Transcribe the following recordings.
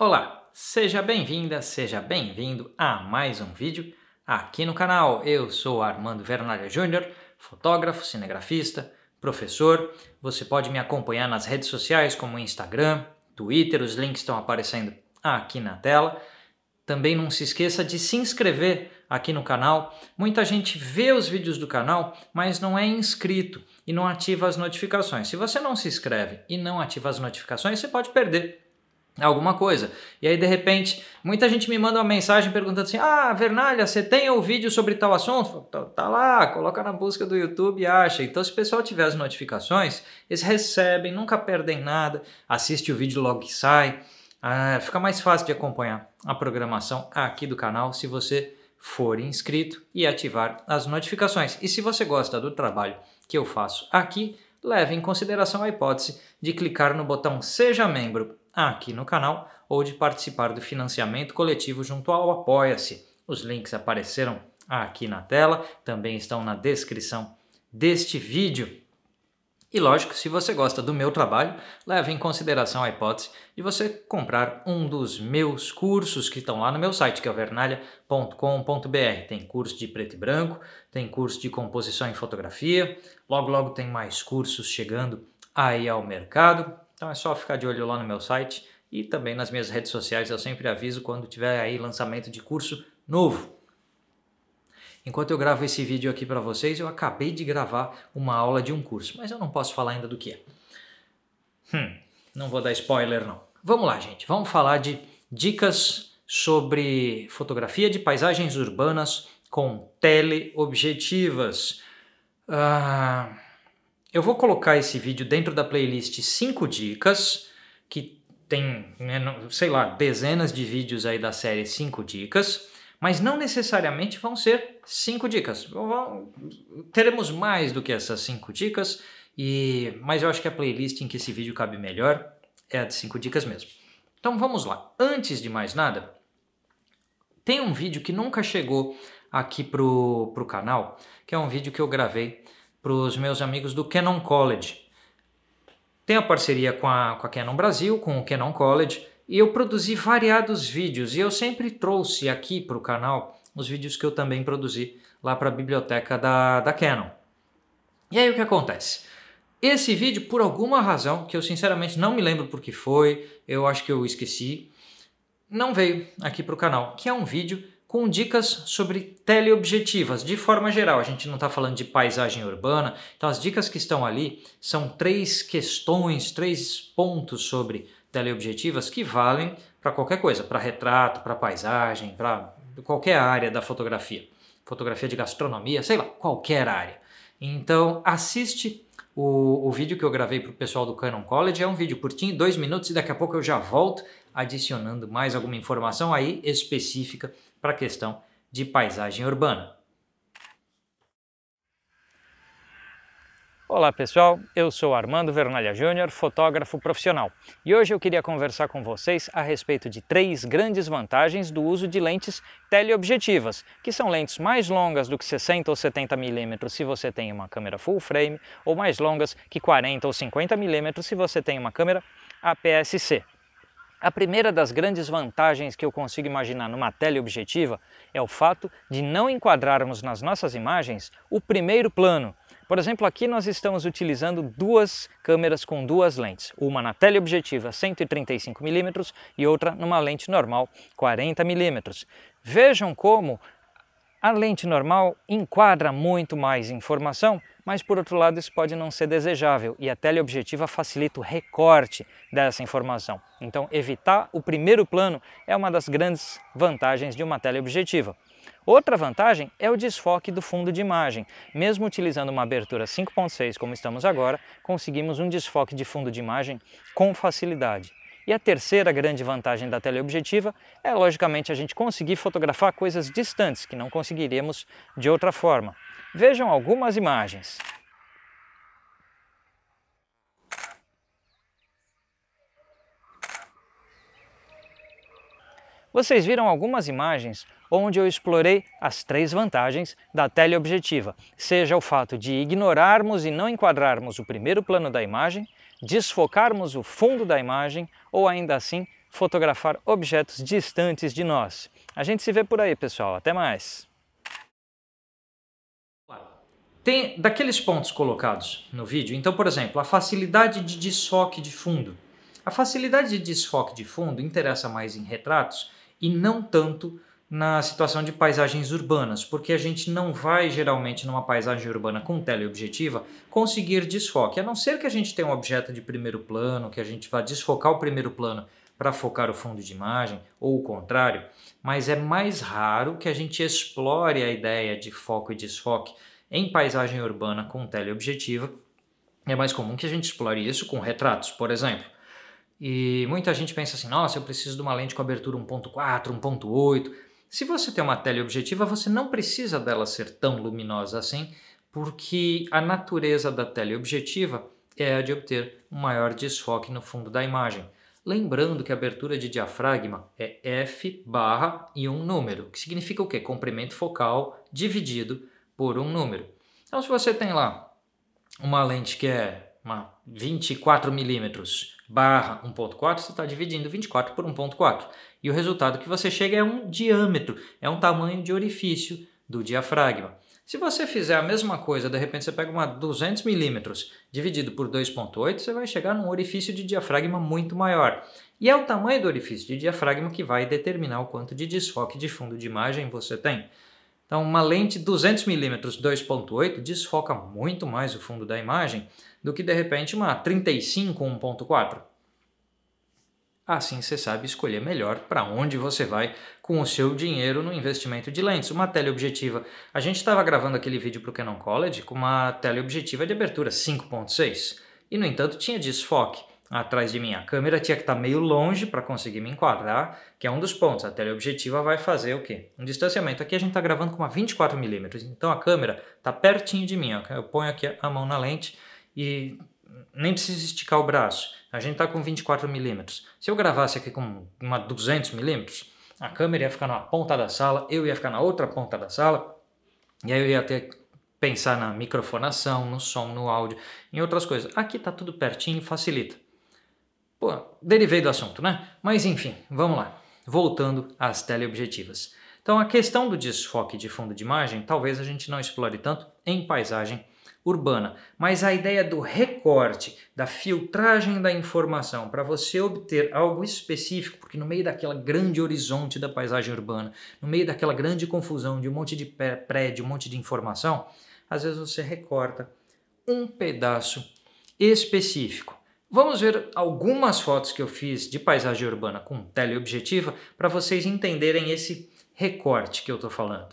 Olá, seja bem-vinda, seja bem-vindo a mais um vídeo aqui no canal. Eu sou Armando Vernalha Júnior, fotógrafo, cinegrafista, professor. Você pode me acompanhar nas redes sociais como Instagram, Twitter, os links estão aparecendo aqui na tela. Também não se esqueça de se inscrever aqui no canal. Muita gente vê os vídeos do canal, mas não é inscrito e não ativa as notificações. Se você não se inscreve e não ativa as notificações, você pode perder alguma coisa. E aí, de repente, muita gente me manda uma mensagem perguntando assim: Ah, Vernalha, você tem o um vídeo sobre tal assunto? Tá, tá, lá, coloca na busca do YouTube e acha. Então, se o pessoal tiver as notificações, eles recebem, nunca perdem nada, assiste o vídeo logo que sai. Ah, fica mais fácil de acompanhar a programação aqui do canal se você for inscrito e ativar as notificações. E se você gosta do trabalho que eu faço aqui, leve em consideração a hipótese de clicar no botão Seja Membro aqui no canal ou de participar do financiamento coletivo junto ao Apoia-se. Os links apareceram aqui na tela, também estão na descrição deste vídeo. E lógico, se você gosta do meu trabalho, leve em consideração a hipótese de você comprar um dos meus cursos que estão lá no meu site, que é o vernalha.com.br. Tem curso de preto e branco, tem curso de composição em fotografia, logo logo tem mais cursos chegando aí ao mercado. Então é só ficar de olho lá no meu site e também nas minhas redes sociais, eu sempre aviso quando tiver aí lançamento de curso novo. Enquanto eu gravo esse vídeo aqui para vocês, eu acabei de gravar uma aula de um curso, mas eu não posso falar ainda do que é. Hum, não vou dar spoiler não. Vamos lá, gente. Vamos falar de dicas sobre fotografia de paisagens urbanas com teleobjetivas. Ah... Eu vou colocar esse vídeo dentro da playlist 5 dicas, que tem, né, sei lá, dezenas de vídeos aí da série 5 dicas, mas não necessariamente vão ser 5 dicas. Teremos mais do que essas 5 dicas, e mas eu acho que a playlist em que esse vídeo cabe melhor é a de 5 dicas mesmo. Então vamos lá. Antes de mais nada, tem um vídeo que nunca chegou aqui pro, pro canal, que é um vídeo que eu gravei para os meus amigos do Canon College. Tenho a parceria com a, com a Canon Brasil, com o Canon College, e eu produzi variados vídeos e eu sempre trouxe aqui para o canal os vídeos que eu também produzi lá para a biblioteca da, da Canon. E aí o que acontece? Esse vídeo, por alguma razão, que eu sinceramente não me lembro por que foi, eu acho que eu esqueci, não veio aqui para o canal, que é um vídeo com dicas sobre teleobjetivas, de forma geral. A gente não está falando de paisagem urbana, então as dicas que estão ali são três questões, três pontos sobre teleobjetivas que valem para qualquer coisa, para retrato, para paisagem, para qualquer área da fotografia. Fotografia de gastronomia, sei lá, qualquer área. Então assiste o, o vídeo que eu gravei para o pessoal do Canon College. É um vídeo curtinho, dois minutos, e daqui a pouco eu já volto adicionando mais alguma informação aí específica para a questão de paisagem urbana. Olá pessoal, eu sou Armando Vernalha Júnior, fotógrafo profissional, e hoje eu queria conversar com vocês a respeito de três grandes vantagens do uso de lentes teleobjetivas, que são lentes mais longas do que 60 ou 70 milímetros se você tem uma câmera full frame, ou mais longas que 40 ou 50 milímetros se você tem uma câmera APS-C. A primeira das grandes vantagens que eu consigo imaginar numa teleobjetiva é o fato de não enquadrarmos nas nossas imagens o primeiro plano. Por exemplo, aqui nós estamos utilizando duas câmeras com duas lentes, uma na teleobjetiva 135mm e outra numa lente normal 40mm. Vejam como a lente normal enquadra muito mais informação mas por outro lado isso pode não ser desejável e a teleobjetiva facilita o recorte dessa informação. Então, evitar o primeiro plano é uma das grandes vantagens de uma teleobjetiva. Outra vantagem é o desfoque do fundo de imagem. Mesmo utilizando uma abertura 5.6 como estamos agora, conseguimos um desfoque de fundo de imagem com facilidade. E a terceira grande vantagem da teleobjetiva é, logicamente, a gente conseguir fotografar coisas distantes que não conseguiríamos de outra forma. Vejam algumas imagens. Vocês viram algumas imagens onde eu explorei as três vantagens da teleobjetiva, seja o fato de ignorarmos e não enquadrarmos o primeiro plano da imagem, desfocarmos o fundo da imagem ou ainda assim fotografar objetos distantes de nós. A gente se vê por aí, pessoal. Até mais! Tem daqueles pontos colocados no vídeo, então, por exemplo, a facilidade de desfoque de fundo. A facilidade de desfoque de fundo interessa mais em retratos e não tanto na situação de paisagens urbanas, porque a gente não vai geralmente numa paisagem urbana com teleobjetiva conseguir desfoque, a não ser que a gente tenha um objeto de primeiro plano, que a gente vá desfocar o primeiro plano para focar o fundo de imagem ou o contrário, mas é mais raro que a gente explore a ideia de foco e desfoque em paisagem urbana com teleobjetiva. É mais comum que a gente explore isso com retratos, por exemplo. E muita gente pensa assim: nossa, eu preciso de uma lente com abertura 1.4, 1.8 se você tem uma tela objetiva, você não precisa dela ser tão luminosa assim, porque a natureza da tela objetiva é a de obter um maior desfoque no fundo da imagem. Lembrando que a abertura de diafragma é f barra e um número, que significa o quê? Comprimento focal dividido por um número. Então, se você tem lá uma lente que é uma 24 milímetros barra 1.4, você está dividindo 24 por 1.4. E o resultado que você chega é um diâmetro, é um tamanho de orifício do diafragma. Se você fizer a mesma coisa, de repente você pega uma 200 milímetros dividido por 2.8, você vai chegar num orifício de diafragma muito maior. E é o tamanho do orifício de diafragma que vai determinar o quanto de desfoque de fundo de imagem você tem. Então, uma lente 200 mm 2.8 desfoca muito mais o fundo da imagem do que de repente uma 35 1.4. Assim você sabe escolher melhor para onde você vai com o seu dinheiro no investimento de lentes. Uma teleobjetiva. A gente estava gravando aquele vídeo para o Canon College com uma teleobjetiva de abertura 5.6 e, no entanto, tinha desfoque atrás de mim. A câmera tinha que estar tá meio longe para conseguir me enquadrar, que é um dos pontos. A teleobjetiva vai fazer o quê? Um distanciamento. Aqui a gente está gravando com uma 24mm, então a câmera está pertinho de mim. Ó. Eu ponho aqui a mão na lente e nem preciso esticar o braço. A gente está com 24 milímetros. Se eu gravasse aqui com uma 200 milímetros, a câmera ia ficar na ponta da sala, eu ia ficar na outra ponta da sala, e aí eu ia ter que pensar na microfonação, no som, no áudio, em outras coisas. Aqui está tudo pertinho, facilita. Pô, derivei do assunto, né? Mas enfim, vamos lá. Voltando às teleobjetivas. Então, a questão do desfoque de fundo de imagem talvez a gente não explore tanto em paisagem urbana. Mas a ideia do recorte, da filtragem da informação para você obter algo específico, porque no meio daquela grande horizonte da paisagem urbana, no meio daquela grande confusão de um monte de prédio, um monte de informação, às vezes você recorta um pedaço específico. Vamos ver algumas fotos que eu fiz de paisagem urbana com teleobjetiva para vocês entenderem esse recorte que eu estou falando.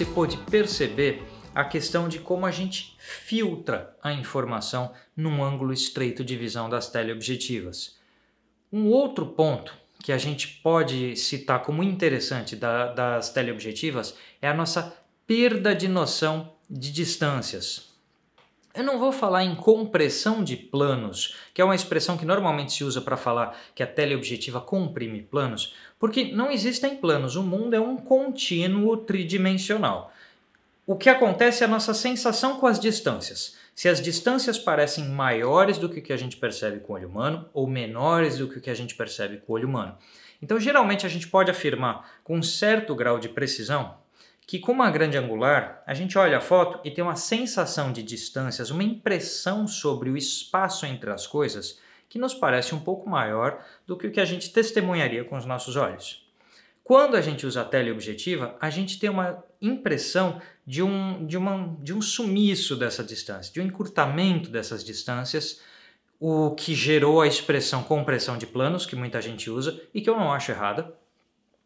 você pôde perceber a questão de como a gente filtra a informação num ângulo estreito de visão das teleobjetivas. Um outro ponto que a gente pode citar como interessante da, das teleobjetivas é a nossa perda de noção de distâncias. Eu não vou falar em compressão de planos, que é uma expressão que normalmente se usa para falar que a teleobjetiva comprime planos, porque não existem planos, o mundo é um contínuo tridimensional. O que acontece é a nossa sensação com as distâncias. Se as distâncias parecem maiores do que o que a gente percebe com o olho humano ou menores do que o que a gente percebe com o olho humano. Então, geralmente, a gente pode afirmar com um certo grau de precisão que com uma grande angular, a gente olha a foto e tem uma sensação de distâncias, uma impressão sobre o espaço entre as coisas que nos parece um pouco maior do que o que a gente testemunharia com os nossos olhos. Quando a gente usa a teleobjetiva, a gente tem uma impressão de um, de, uma, de um sumiço dessa distância, de um encurtamento dessas distâncias, o que gerou a expressão compressão de planos, que muita gente usa e que eu não acho errada,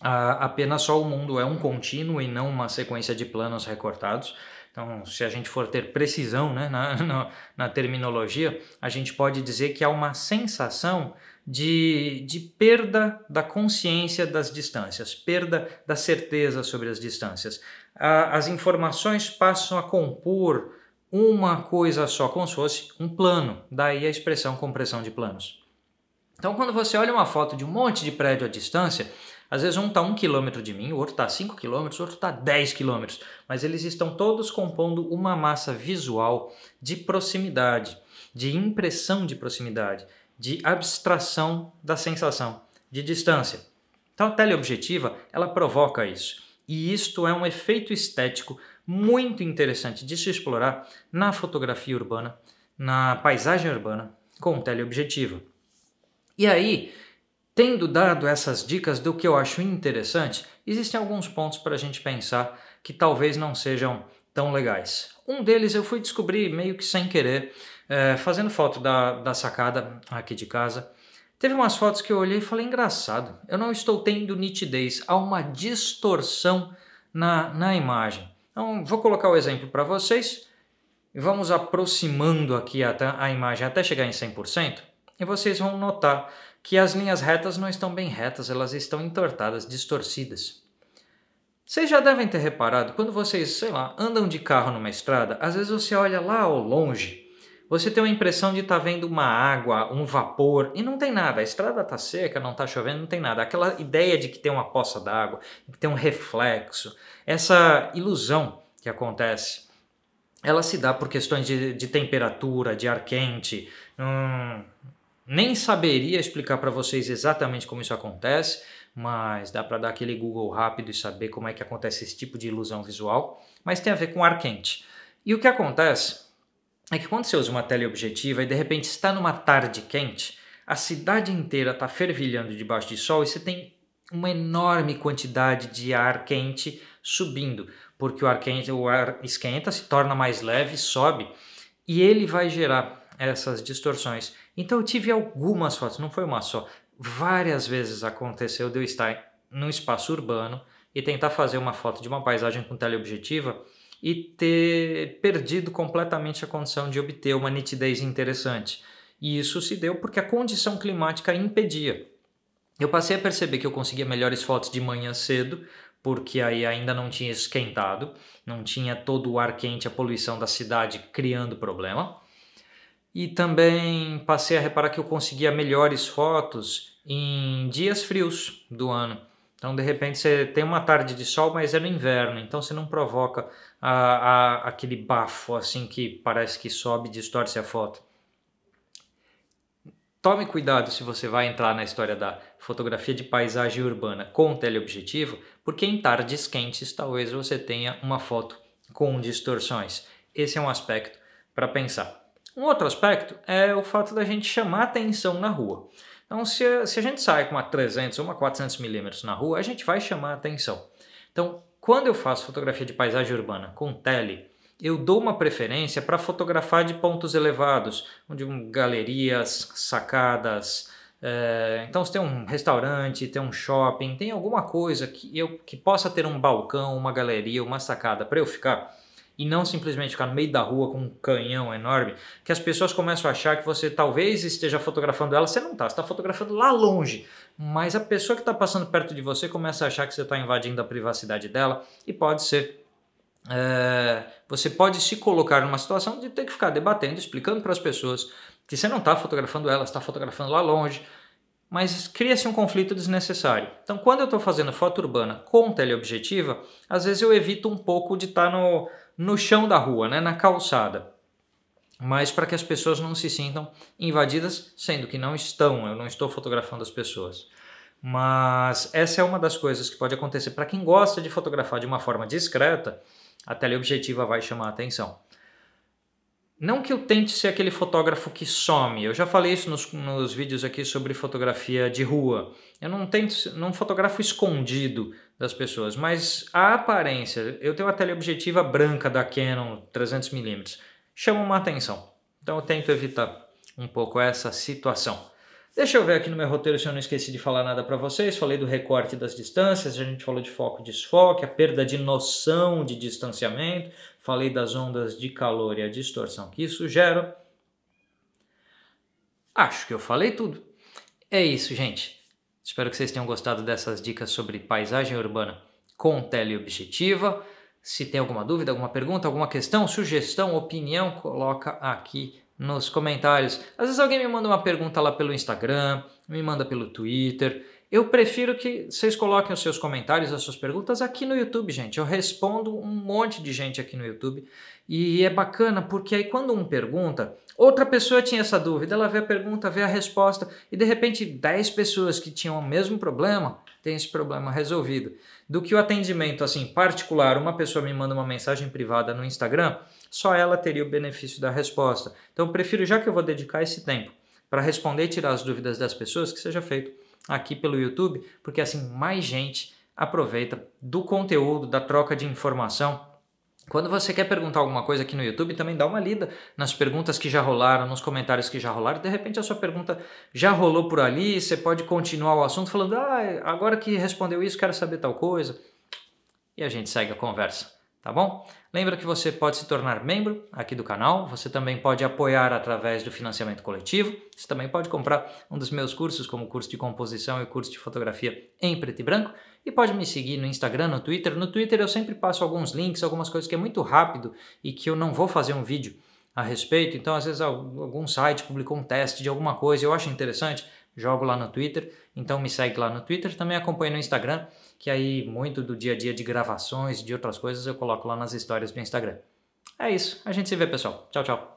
apenas só o mundo é um contínuo e não uma sequência de planos recortados. Então, se a gente for ter precisão né, na, na, na terminologia, a gente pode dizer que há uma sensação de, de perda da consciência das distâncias, perda da certeza sobre as distâncias. as informações passam a compor uma coisa só, como se fosse um plano, daí a expressão compressão de planos. Então, quando você olha uma foto de um monte de prédio à distância, às vezes um está um quilômetro de mim, o outro está 5 quilômetros, o outro está 10 quilômetros, mas eles estão todos compondo uma massa visual de proximidade, de impressão de proximidade, de abstração da sensação de distância. Então a teleobjetiva, ela provoca isso. E isto é um efeito estético muito interessante de se explorar na fotografia urbana, na paisagem urbana, com teleobjetiva. E aí, Tendo dado essas dicas do que eu acho interessante, existem alguns pontos para a gente pensar que talvez não sejam tão legais. Um deles eu fui descobrir meio que sem querer, é, fazendo foto da, da sacada aqui de casa. Teve umas fotos que eu olhei e falei: engraçado, eu não estou tendo nitidez, há uma distorção na, na imagem. Então, vou colocar o exemplo para vocês e vamos aproximando aqui a, a imagem até chegar em 100% e vocês vão notar que as linhas retas não estão bem retas, elas estão entortadas, distorcidas. Vocês já devem ter reparado, quando vocês, sei lá, andam de carro numa estrada, às vezes você olha lá ao longe, você tem a impressão de estar tá vendo uma água, um vapor, e não tem nada. A estrada está seca, não está chovendo, não tem nada. Aquela ideia de que tem uma poça d'água, que tem um reflexo, essa ilusão que acontece, ela se dá por questões de, de temperatura, de ar quente, hum, nem saberia explicar para vocês exatamente como isso acontece, mas dá para dar aquele Google rápido e saber como é que acontece esse tipo de ilusão visual, mas tem a ver com ar quente. E o que acontece é que quando você usa uma teleobjetiva e de repente está numa tarde quente, a cidade inteira está fervilhando debaixo de sol e você tem uma enorme quantidade de ar quente subindo, porque o ar quente, o ar esquenta, se torna mais leve, sobe e ele vai gerar essas distorções então eu tive algumas fotos, não foi uma só. Várias vezes aconteceu de eu estar num espaço urbano e tentar fazer uma foto de uma paisagem com teleobjetiva e ter perdido completamente a condição de obter uma nitidez interessante. E isso se deu porque a condição climática impedia. Eu passei a perceber que eu conseguia melhores fotos de manhã cedo, porque aí ainda não tinha esquentado, não tinha todo o ar quente, a poluição da cidade criando problema. E também passei a reparar que eu conseguia melhores fotos em dias frios do ano. Então, de repente, você tem uma tarde de sol, mas é no inverno, então você não provoca a, a, aquele bafo assim que parece que sobe e distorce a foto. Tome cuidado se você vai entrar na história da fotografia de paisagem urbana com teleobjetivo, porque em tardes quentes talvez você tenha uma foto com distorções. Esse é um aspecto para pensar. Um outro aspecto é o fato da gente chamar atenção na rua. Então, se a, se a gente sai com uma 300 ou uma 400 milímetros na rua, a gente vai chamar atenção. Então, quando eu faço fotografia de paisagem urbana com tele, eu dou uma preferência para fotografar de pontos elevados, onde galerias, sacadas. É, então, se tem um restaurante, tem um shopping, tem alguma coisa que eu que possa ter um balcão, uma galeria, uma sacada para eu ficar e não simplesmente ficar no meio da rua com um canhão enorme, que as pessoas começam a achar que você talvez esteja fotografando ela, você não está, você está fotografando lá longe, mas a pessoa que está passando perto de você começa a achar que você está invadindo a privacidade dela e pode ser. É, você pode se colocar numa situação de ter que ficar debatendo, explicando para as pessoas que você não está fotografando ela, está fotografando lá longe, mas cria-se um conflito desnecessário. Então, quando eu estou fazendo foto urbana com teleobjetiva, às vezes eu evito um pouco de estar tá no no chão da rua, né, na calçada. Mas para que as pessoas não se sintam invadidas, sendo que não estão, eu não estou fotografando as pessoas. Mas essa é uma das coisas que pode acontecer. Para quem gosta de fotografar de uma forma discreta, a teleobjetiva vai chamar a atenção. Não que eu tente ser aquele fotógrafo que some, eu já falei isso nos, nos vídeos aqui sobre fotografia de rua. Eu não, tento, não fotografo escondido, das pessoas. Mas a aparência, eu tenho uma teleobjetiva branca da Canon 300mm, chama uma atenção. Então eu tento evitar um pouco essa situação. Deixa eu ver aqui no meu roteiro se eu não esqueci de falar nada para vocês. Falei do recorte das distâncias, a gente falou de foco e desfoque, a perda de noção de distanciamento, falei das ondas de calor e a distorção que isso gera. Acho que eu falei tudo. É isso, gente. Espero que vocês tenham gostado dessas dicas sobre paisagem urbana com teleobjetiva. Se tem alguma dúvida, alguma pergunta, alguma questão, sugestão, opinião, coloca aqui nos comentários. Às vezes alguém me manda uma pergunta lá pelo Instagram, me manda pelo Twitter. Eu prefiro que vocês coloquem os seus comentários, as suas perguntas aqui no YouTube, gente. Eu respondo um monte de gente aqui no YouTube e é bacana porque aí quando um pergunta, outra pessoa tinha essa dúvida, ela vê a pergunta, vê a resposta e de repente 10 pessoas que tinham o mesmo problema têm esse problema resolvido. Do que o atendimento assim particular, uma pessoa me manda uma mensagem privada no Instagram, só ela teria o benefício da resposta. Então eu prefiro já que eu vou dedicar esse tempo para responder e tirar as dúvidas das pessoas que seja feito aqui pelo YouTube, porque assim mais gente aproveita do conteúdo, da troca de informação. Quando você quer perguntar alguma coisa aqui no YouTube, também dá uma lida nas perguntas que já rolaram, nos comentários que já rolaram. De repente a sua pergunta já rolou por ali, você pode continuar o assunto falando: "Ah, agora que respondeu isso, quero saber tal coisa". E a gente segue a conversa tá bom? Lembra que você pode se tornar membro aqui do canal, você também pode apoiar através do financiamento coletivo, você também pode comprar um dos meus cursos, como o curso de composição e o curso de fotografia em preto e branco, e pode me seguir no Instagram, no Twitter. No Twitter eu sempre passo alguns links, algumas coisas que é muito rápido e que eu não vou fazer um vídeo a respeito, então às vezes algum site publicou um teste de alguma coisa, eu acho interessante, jogo lá no Twitter, então me segue lá no Twitter, também acompanha no Instagram, que aí muito do dia a dia de gravações, de outras coisas, eu coloco lá nas histórias do Instagram. É isso, a gente se vê pessoal. Tchau, tchau.